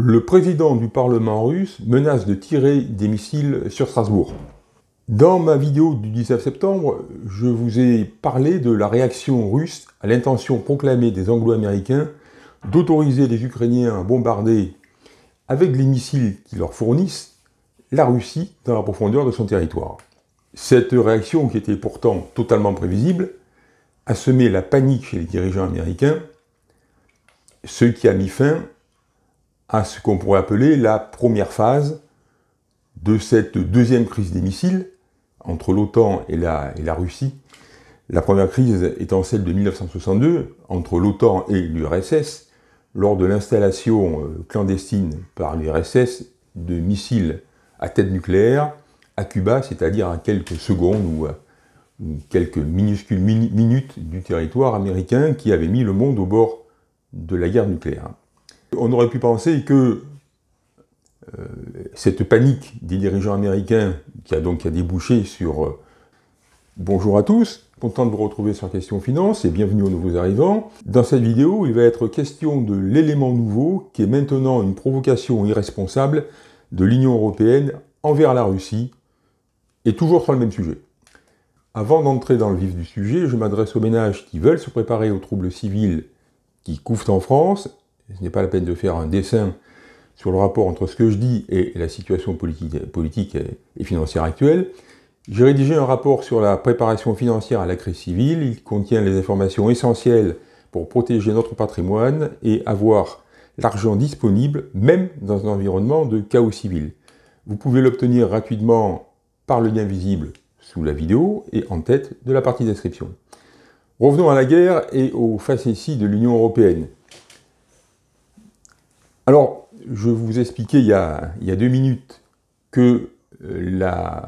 le président du Parlement russe menace de tirer des missiles sur Strasbourg. Dans ma vidéo du 19 septembre, je vous ai parlé de la réaction russe à l'intention proclamée des Anglo-Américains d'autoriser les Ukrainiens à bombarder avec les missiles qu'ils leur fournissent la Russie dans la profondeur de son territoire. Cette réaction, qui était pourtant totalement prévisible, a semé la panique chez les dirigeants américains, ce qui a mis fin à ce qu'on pourrait appeler la première phase de cette deuxième crise des missiles entre l'OTAN et la, Russie. La première crise étant celle de 1962 entre l'OTAN et l'URSS lors de l'installation euh, clandestine par l'URSS de missiles à tête nucléaire à Cuba, c'est-à-dire à quelques secondes ou euh, quelques minuscules minutes du territoire américain qui avait mis le monde au bord de la guerre nucléaire. On aurait pu penser que euh, cette panique des dirigeants américains, qui a donc débouché sur euh, Bonjour à tous, content de vous retrouver sur Question Finance et bienvenue aux nouveaux arrivants. Dans cette vidéo, il va être question de l'élément nouveau qui est maintenant une provocation irresponsable de l'Union Européenne envers la Russie, et toujours sur le même sujet. Avant d'entrer dans le vif du sujet, je m'adresse aux ménages qui veulent se préparer aux troubles civils qui couvent en France ce n'est pas la peine de faire un dessin sur le rapport entre ce que je dis et la situation politique, et financière actuelle. J'ai rédigé un rapport sur la préparation financière à la crise civile. Il contient les informations essentielles pour protéger notre patrimoine et avoir l'argent disponible, même dans un environnement de chaos civil. Vous pouvez l'obtenir gratuitement par le lien visible sous la vidéo et en tête de la partie description. Revenons à la guerre et aux facéties de l'Union européenne. Alors, je vous expliquais il y a, deux minutes que euh,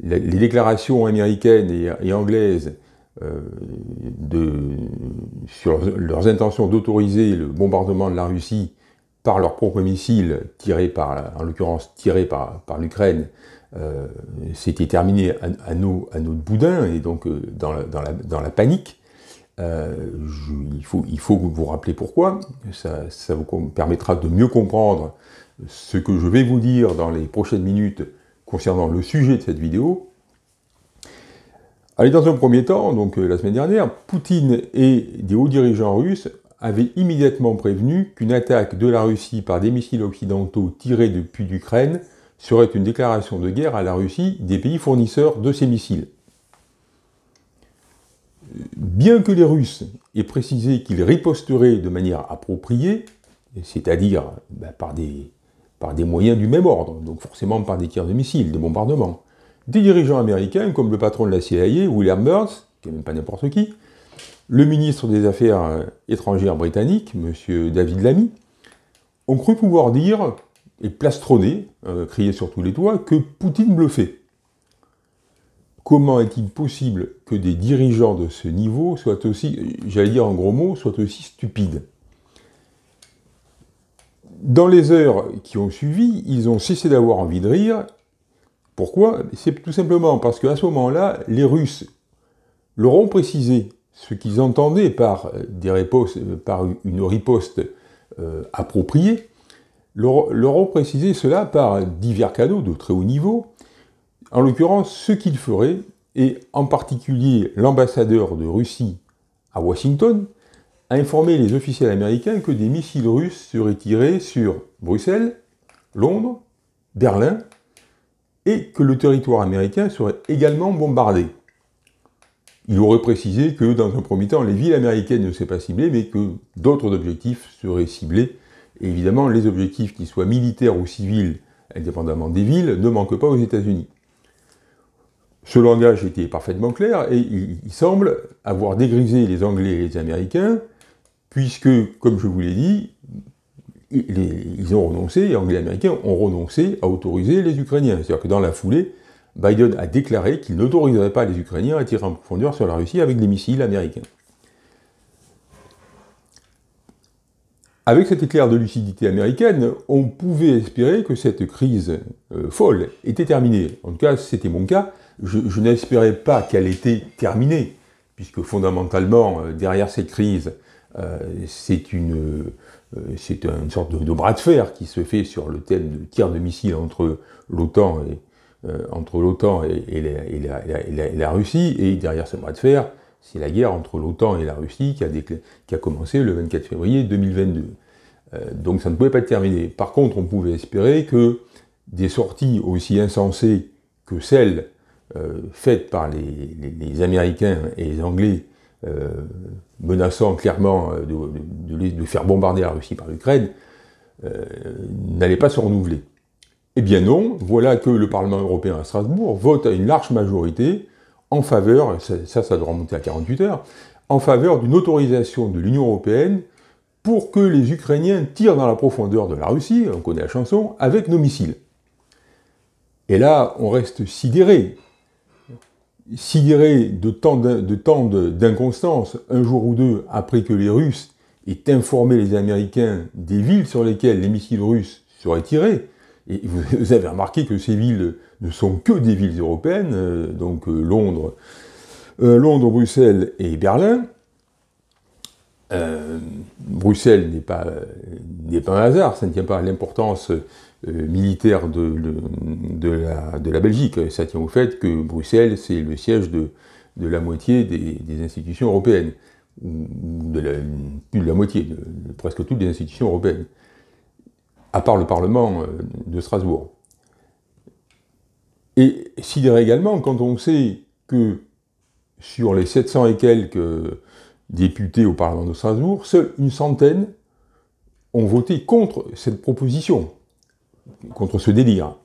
les déclarations américaines et, anglaises euh, sur leurs intentions d'autoriser le bombardement de la Russie par leurs propres missiles, tirés par, en l'occurrence tirés par, l'Ukraine, s'étaient euh, c'était terminé à, nos, à boudin et donc dans, la, panique. Euh, il, faut, il faut vous rappeler pourquoi. Ça, ça, vous permettra de mieux comprendre ce que je vais vous dire dans les prochaines minutes concernant le sujet de cette vidéo. Allez, dans un premier temps, donc euh, la semaine dernière, Poutine et des hauts dirigeants russes avaient immédiatement prévenu qu'une attaque de la Russie par des missiles occidentaux tirés depuis l'Ukraine serait une déclaration de guerre à la Russie des pays fournisseurs de ces missiles. Bien que les Russes aient précisé qu'ils riposteraient de manière appropriée, c'est-à-dire ben, par, des, moyens du même ordre, donc forcément par des tirs de missiles, de bombardements, des dirigeants américains, comme le patron de la CIA, William Burns, qui n'est même pas n'importe qui, le ministre des Affaires euh, étrangères britannique, M. David Lamy, ont cru pouvoir dire et plastronner, euh, crier sur tous les toits, que Poutine bluffait comment est-il possible que des dirigeants de ce niveau soient aussi, j'allais dire en gros mots, soient aussi stupides Dans les heures qui ont suivi, ils ont cessé d'avoir envie de rire. Pourquoi C'est tout simplement parce qu'à ce moment-là, les Russes leur ont précisé ce qu'ils entendaient par, euh, des euh, par une riposte euh, appropriée, leur ont précisé cela par divers cadeaux de très haut niveau, en l'occurrence, ce qu'il ferait, et en particulier l'ambassadeur de Russie à Washington, a informé les officiels américains que des missiles russes seraient tirés sur Bruxelles, Londres, Berlin, et que le territoire américain serait également bombardé. Il aurait précisé que dans un premier temps, les villes américaines ne seraient pas ciblées, mais que d'autres objectifs seraient ciblés. évidemment, les objectifs, qu'ils soient militaires ou civils, indépendamment des villes, ne manquent pas aux États-Unis. Ce langage était parfaitement clair et il, semble avoir dégrisé les Anglais et les Américains, puisque, comme je vous l'ai dit, ils ont renoncé, les Anglais et les Américains ont renoncé à autoriser les Ukrainiens. C'est-à-dire que dans la foulée, Biden a déclaré qu'il n'autoriserait pas les Ukrainiens à tirer en profondeur sur la Russie avec des missiles américains. Avec cet éclair de lucidité américaine, on pouvait espérer que cette crise euh, folle était terminée. En tout cas, c'était mon cas je, n'espérais pas qu'elle était terminée, puisque fondamentalement, euh, derrière cette crise, euh, c'est une, euh, une sorte de, bras de fer qui se fait sur le thème de tir de missiles entre l'OTAN et, entre et, la, Russie. Et derrière ce bras de fer, c'est la guerre entre l'OTAN et la Russie qui a, qui a commencé le 24 février 2022. donc ça ne pouvait pas être terminé. Par contre, on pouvait espérer que des sorties aussi insensées que celles euh, faite par les, Américains et les Anglais, euh, menaçant clairement euh, de, de, faire bombarder la Russie par l'Ukraine, n'allait pas se renouveler. Eh bien non, voilà que le Parlement européen à Strasbourg vote à une large majorité en faveur, ça ça doit remonter à 48 heures, en faveur d'une autorisation de l'Union européenne pour que les Ukrainiens tirent dans la profondeur de la Russie, on connaît la chanson, avec nos missiles. Et là, on reste sidéré. Sigérait de tant d'inconstance, un jour ou deux après que les Russes aient informé les Américains des villes sur lesquelles les missiles russes seraient tirés, et vous avez remarqué que ces villes ne sont que des villes européennes, euh, donc euh, Londres, euh, Londres, Bruxelles et Berlin, euh, Bruxelles n'est pas, euh, n'est pas un hasard, ça ne tient pas à l'importance euh, militaire de, la, Belgique, ça tient au fait que Bruxelles, c'est le siège de, la moitié des, institutions européennes, ou de plus de la moitié, de, presque toutes les institutions européennes, à part le Parlement de Strasbourg. Et sidéré également quand on sait que sur les 700 et quelques députés au Parlement de Strasbourg, seule une centaine ont voté contre cette proposition, contre ce délire.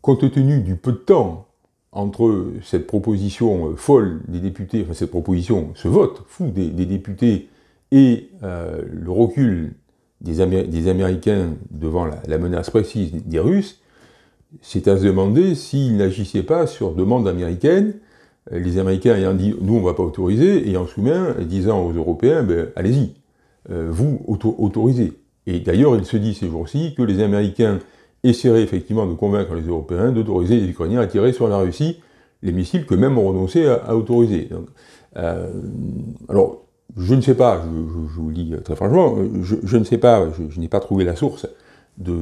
Compte tenu du peu de temps entre cette proposition euh, folle des députés, enfin cette proposition, ce vote fou des, députés et euh, le recul des, Américains devant la, menace précise des Russes, c'est à se demander s'ils n'agissaient pas sur demande américaine les Américains ayant dit nous on va pas autoriser, et en soumis, disant aux Européens ben, allez-y, euh, vous autorisez. Et d'ailleurs, il se dit ces jours-ci que les Américains essaieraient effectivement de convaincre les Européens d'autoriser les Ukrainiens à tirer sur la Russie les missiles que même ont renoncé à, autoriser. Euh, alors, je ne sais pas, je, vous le dis très franchement, je, ne sais pas, je, n'ai pas trouvé la source de,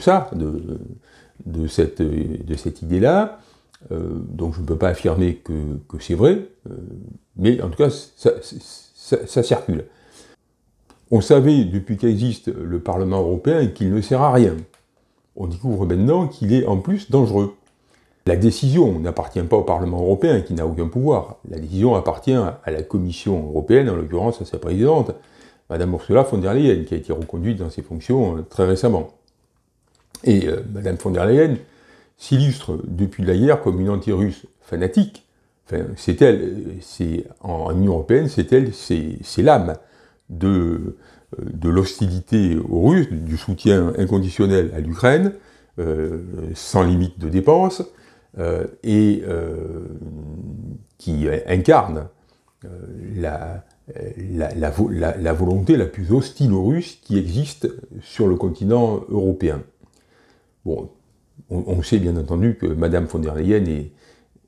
ça, de cette idée-là. Euh, donc je ne peux pas affirmer que, c'est vrai, euh, mais en tout cas, ça, circule. On savait depuis qu'existe le Parlement européen qu'il ne sert à rien. On découvre maintenant qu'il est en plus dangereux. La décision n'appartient pas au Parlement européen qui n'a aucun pouvoir. La décision appartient à la Commission européenne, en l'occurrence à sa présidente, Madame Ursula von der Leyen, qui a été reconduite dans ses fonctions euh, très récemment. Et Madame von der Leyen s'illustre depuis la guerre comme une anti-russe fanatique. Enfin, c'est elle, c'est, en, Union européenne, c'est elle, c'est, l'âme de, euh, de l'hostilité aux Russes, du soutien inconditionnel à l'Ukraine, euh, sans limite de dépenses, euh, et qui incarne la, la, la, la, volonté la plus hostile aux Russes qui existe sur le continent européen. Bon, on, sait bien entendu que Madame von der Leyen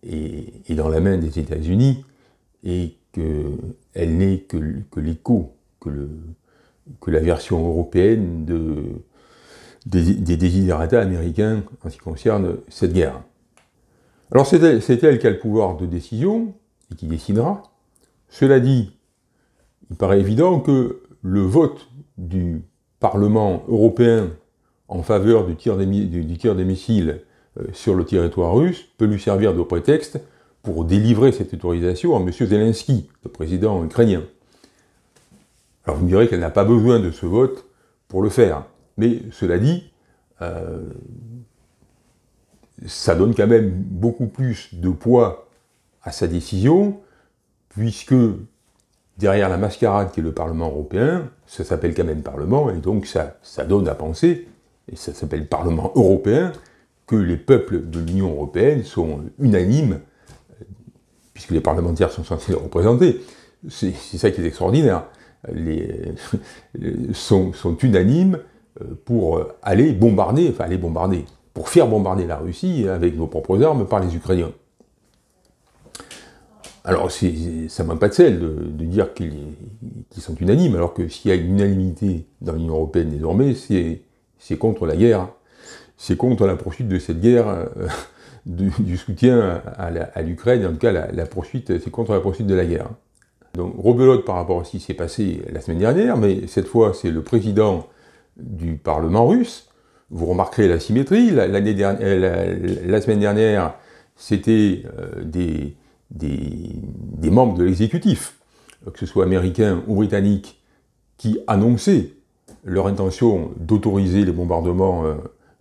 est, dans la main des États-Unis et qu'elle n'est que, l'écho, que, la version européenne de, des, des américains en ce qui concerne cette guerre. Alors c'est elle, elle, qui a le pouvoir de décision et qui décidera. Cela dit, il paraît évident que le vote du Parlement européen en faveur du tir des, du, des missiles euh, sur le territoire russe peut lui servir de prétexte pour délivrer cette autorisation à M. Zelensky, le président ukrainien. Alors vous me direz qu'elle n'a pas besoin de ce vote pour le faire. Mais cela dit, euh, ça donne quand même beaucoup plus de poids à sa décision, puisque derrière la mascarade qui est le Parlement européen, ça s'appelle quand même Parlement, et donc ça, ça donne à penser et ça s'appelle le Parlement européen, que les peuples de l'Union européenne sont unanimes, puisque les parlementaires sont censés les représenter. C'est ça qui est extraordinaire. Les, sont, unanimes euh, pour aller bombarder, enfin aller bombarder, pour faire bombarder la Russie avec nos propres armes par les Ukrainiens. Alors ça ne pas de sel de, dire qu'ils sont unanimes, alors que s'il y a une unanimité dans l'Union Européenne désormais, c'est c'est contre la guerre, c'est contre la poursuite de cette guerre, euh, du, soutien à l'Ukraine, en tout cas la, poursuite, c'est contre la poursuite de la guerre. Donc rebelote par rapport à ce qui s'est passé la semaine dernière, mais cette fois c'est le président du Parlement russe. Vous remarquerez la symétrie. dernière, euh, la, semaine dernière, c'était euh, des, des membres de l'exécutif, que ce soit américain ou britannique, qui annonçaient leur intention d'autoriser les bombardements euh,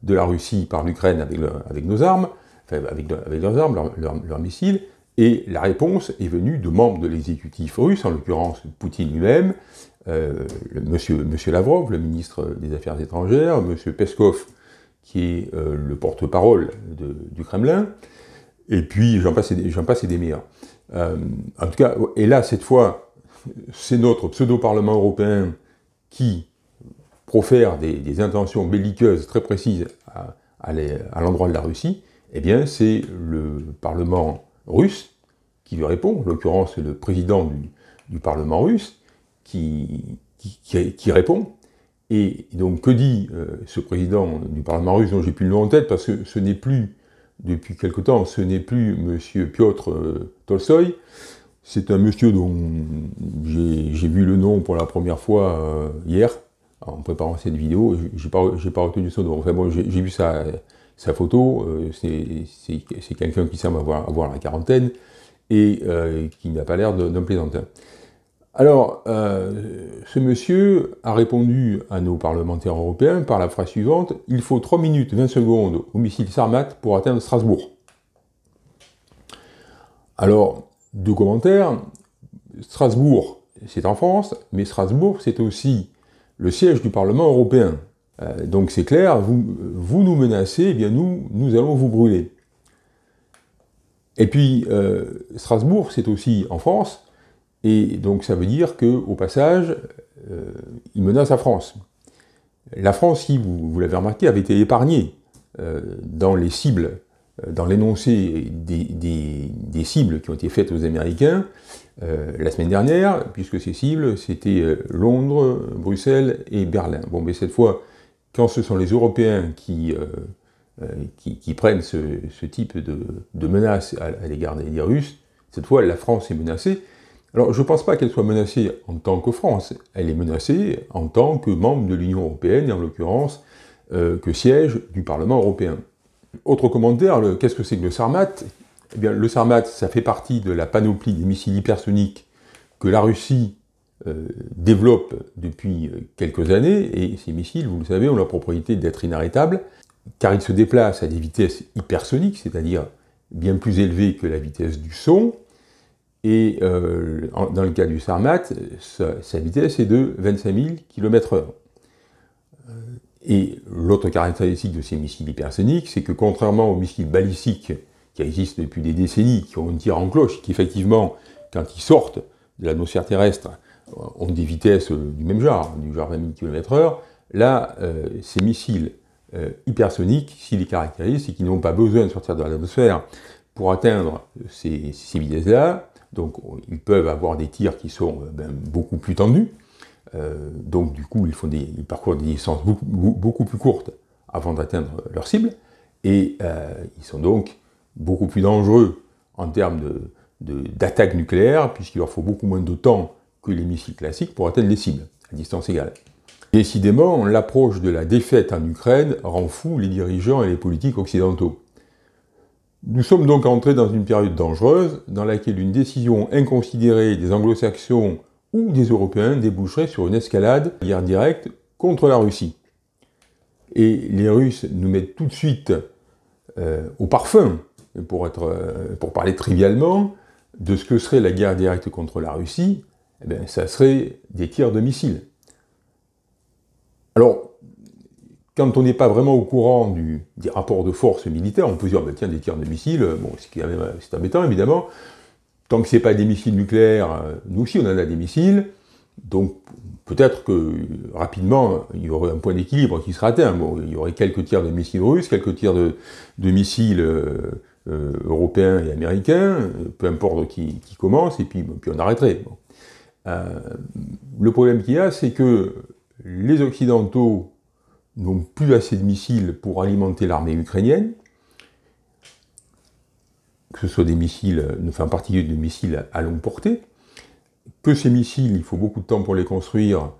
de la Russie par l'Ukraine avec, avec nos armes, enfin, avec, leurs armes, leurs missiles, et la réponse est venue de membres de l'exécutif russe, en l'occurrence Poutine lui-même, M. Euh, monsieur, monsieur, Lavrov, le ministre des Affaires étrangères, monsieur Peskov, qui est euh, le porte-parole du Kremlin, et puis j'en passe, passe, et des meilleurs. en tout cas, et là, cette fois, c'est notre pseudo-parlement européen qui profère des, intentions belliqueuses très précises à, l'endroit de la Russie, eh bien c'est le Parlement russe qui lui répond, en l'occurrence le président du, Parlement russe, qui, répond. Et donc que dit euh, ce président du Parlement russe dont j'ai plus le nom en tête, parce que ce n'est plus, depuis quelque temps, ce n'est plus M. Piotr euh, c'est un monsieur dont j'ai vu le nom pour la première fois euh, hier, en préparant cette vidéo, j'ai pas, pas retenu son nom. Enfin bon, j'ai vu sa, sa photo, euh, c'est quelqu'un qui semble avoir, avoir, la quarantaine et euh, qui n'a pas l'air d'un plaisantin. Alors, euh, ce monsieur a répondu à nos parlementaires européens par la phrase suivante Il faut 3 minutes 20 secondes au missile Sarmat pour atteindre Strasbourg. Alors, deux commentaires. Strasbourg, c'est en France, mais Strasbourg, c'est aussi le siège du Parlement européen. Euh, donc c'est clair, vous, nous menacez, eh bien nous, nous allons vous brûler. Et puis, euh, Strasbourg, c'est aussi en France, et donc ça veut dire qu'au passage, euh, il menace la France. La France, si vous, l'avez remarqué, avait été épargnée dans les cibles, dans l'énoncé des, cibles qui ont été faites aux Américains, euh, la semaine dernière, puisque c'est cibles, c'était euh, Londres, Bruxelles et Berlin. Bon, mais cette fois, quand ce sont les Européens qui, euh, prennent ce, type de, menace à, l'égard des Russes, cette fois, la France est menacée. Alors, je ne pense pas qu'elle soit menacée en tant que France, elle est menacée en tant que membre de l'Union européenne, et en l'occurrence, que siège du Parlement européen. Autre commentaire, qu'est-ce que c'est que le Sarmat eh le Sarmat, ça fait partie de la panoplie des missiles hypersoniques que la Russie euh, développe depuis euh, quelques années, et ces missiles, vous le savez, ont la propriété d'être inarrêtables, car ils se déplacent à des vitesses hypersoniques, c'est-à-dire bien plus élevées que la vitesse du son, et euh, dans le cas du Sarmat, sa, sa, vitesse est de 25 000 km/h. Et l'autre caractéristique de ces missiles hypersoniques, c'est que contrairement aux missiles balistiques qui existent depuis des décennies, qui ont une tire en cloche, qui effectivement, quand ils sortent de l'atmosphère terrestre, euh, ont des vitesses euh, du même genre, du genre 20 000 km/h, là, euh, ces missiles hypersoniques, s'ils les caractérisent, c'est qu'ils n'ont pas besoin de sortir de l'atmosphère pour atteindre ces, vitesses-là. Donc, ils peuvent avoir des tirs qui sont ben, beaucoup plus tendus. donc, du coup, ils, font des, parcours parcourent des distances beaucoup, plus courtes avant d'atteindre leur cible. Et ils sont donc beaucoup plus dangereux en termes d'attaque nucléaire, puisqu'il leur faut beaucoup moins de temps que les missiles classiques pour atteindre les cibles, à distance égale. Décidément, l'approche de la défaite en Ukraine rend fou les dirigeants et les politiques occidentaux. Nous sommes donc entrés dans une période dangereuse dans laquelle une décision inconsidérée des anglo-saxons ou des Européens déboucherait sur une escalade de guerre directe contre la Russie. Et les Russes nous mettent tout de suite euh, au parfum pour, être, euh, pour parler trivialement, de ce que serait la guerre directe contre la Russie, eh ça serait des tirs de missiles. Alors, quand on n'est pas vraiment au courant du, des rapports de force militaire, on peut dire, ben tiens, des tirs de missiles, bon, euh, c'est embêtant, évidemment. Tant que ce n'est pas des missiles nucléaires, euh, nous aussi, on en a des missiles. Donc, peut-être que rapidement, il y aurait un point d'équilibre qui serait atteint. il y aurait quelques tirs de missiles russes, quelques tirs de, missiles euh, européens et américains, euh, peu importe qui, commence, et puis, on arrêterait. Euh, le problème qu'il y a, c'est que les Occidentaux n'ont plus assez de missiles pour alimenter l'armée ukrainienne, que ce soit des missiles, enfin en particulier des missiles à longue portée, que ces missiles, il faut beaucoup de temps pour les construire,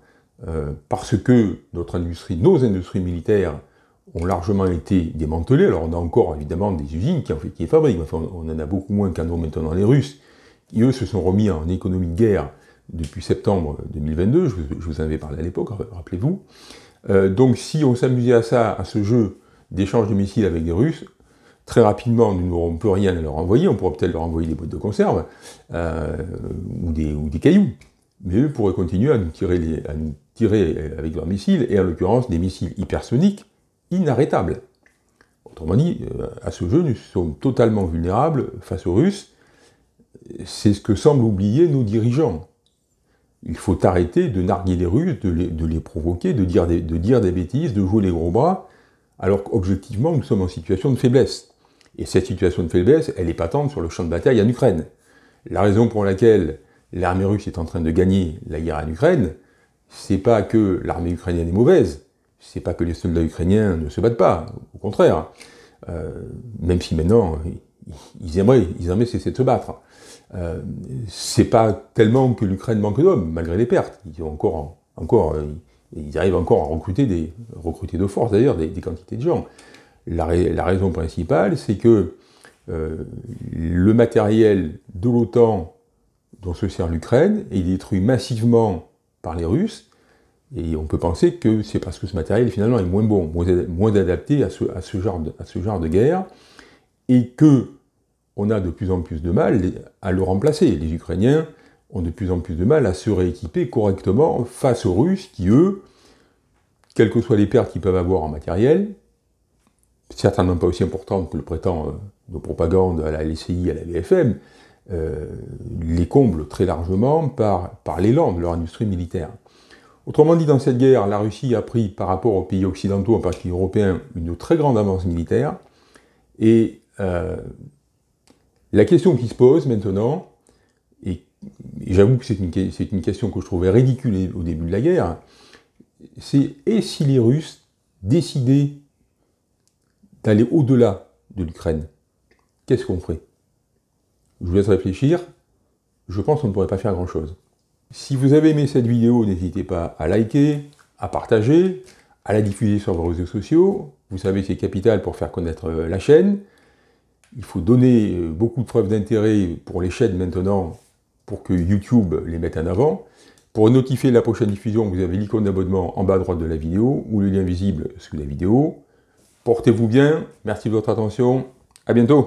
parce que notre industrie, nos industries militaires, ont largement été démantelés. Alors on a encore évidemment des usines qui, en fait, qui fabriquent, enfin, on en a beaucoup moins qu'en ont maintenant les Russes, qui eux se sont remis en économie de guerre depuis septembre 2022, je, vous en avais parlé à l'époque, rappelez-vous. Euh, donc si on s'amusait à ça, à ce jeu d'échange de missiles avec les Russes, très rapidement, nous n'aurons plus rien à leur envoyer, on pourrait peut-être leur envoyer des boîtes de conserve euh, ou, des, ou des cailloux. Mais eux pourraient continuer à nous tirer, à nous tirer avec leurs missiles, et en l'occurrence des missiles hypersoniques, inarrêtable. Autrement dit, euh, à ce jeu, nous sommes totalement vulnérables face aux Russes. C'est ce que semblent oublier nos dirigeants. Il faut arrêter de narguer les Russes, de les, provoquer, de dire, des, de dire des bêtises, de jouer les gros bras, alors qu'objectivement, nous sommes en situation de faiblesse. Et cette situation de faiblesse, elle est patente sur le champ de bataille en Ukraine. La raison pour laquelle l'armée russe est en train de gagner la guerre en Ukraine, c'est pas que l'armée ukrainienne est mauvaise, c'est pas que les soldats ukrainiens ne se battent pas, au contraire. Euh, même si maintenant, ils aimeraient, ils aimeraient cesser de se battre. Euh, c'est pas tellement que l'Ukraine manque d'hommes, malgré les pertes. Ils ont encore, encore, euh, ils arrivent encore à recruter des, recruter de force d'ailleurs, des, quantités de gens. La, raison principale, c'est que euh, le matériel de l'OTAN dont se sert l'Ukraine est détruit massivement par les Russes et on peut penser que c'est parce que ce matériel finalement est moins bon, moins, adapté à ce, genre, de, guerre, et que on a de plus en plus de mal à le remplacer. Les Ukrainiens ont de plus en plus de mal à se rééquiper correctement face aux Russes qui, eux, quelles que soient les pertes qu'ils peuvent avoir en matériel, certainement pas aussi importantes que le prétend de euh, propagande à la LCI, à la BFM, euh, les comblent très largement par, par l'élan de leur industrie militaire. Autrement dit, dans cette guerre, la Russie a pris par rapport aux pays occidentaux, en particulier européens, une très grande avance militaire. Et euh, la question qui se pose maintenant, et, j'avoue que c'est une, une, question que je trouvais ridicule au début de la guerre, c'est et si les Russes décidaient d'aller au-delà de l'Ukraine, qu'est-ce qu'on ferait Je vous laisse réfléchir. Je pense qu'on ne pourrait pas faire grand-chose. Si vous avez aimé cette vidéo, n'hésitez pas à liker, à partager, à la diffuser sur vos réseaux sociaux. Vous savez, c'est capital pour faire connaître euh, la chaîne. Il faut donner euh, beaucoup de preuves d'intérêt pour les chaînes maintenant pour que YouTube les mette en avant. Pour notifier la prochaine diffusion, vous avez l'icône d'abonnement en bas à droite de la vidéo ou le lien visible sous la vidéo. Portez-vous bien, merci de votre attention, à bientôt